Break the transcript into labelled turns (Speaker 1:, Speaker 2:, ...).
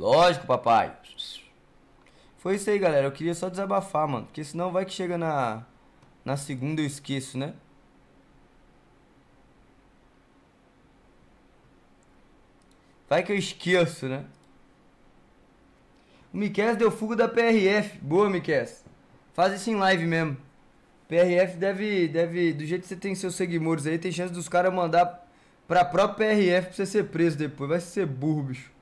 Speaker 1: Lógico, papai. Foi isso aí, galera. Eu queria só desabafar, mano. Porque senão vai que chega na, na segunda eu esqueço, né? Vai que eu esqueço, né? O Miquel deu fuga da PRF. Boa, Miquel. Faz isso em live mesmo. PRF deve, deve, do jeito que você tem seus seguidores aí, tem chance dos caras mandar pra própria PRF pra você ser preso depois. Vai ser burro, bicho.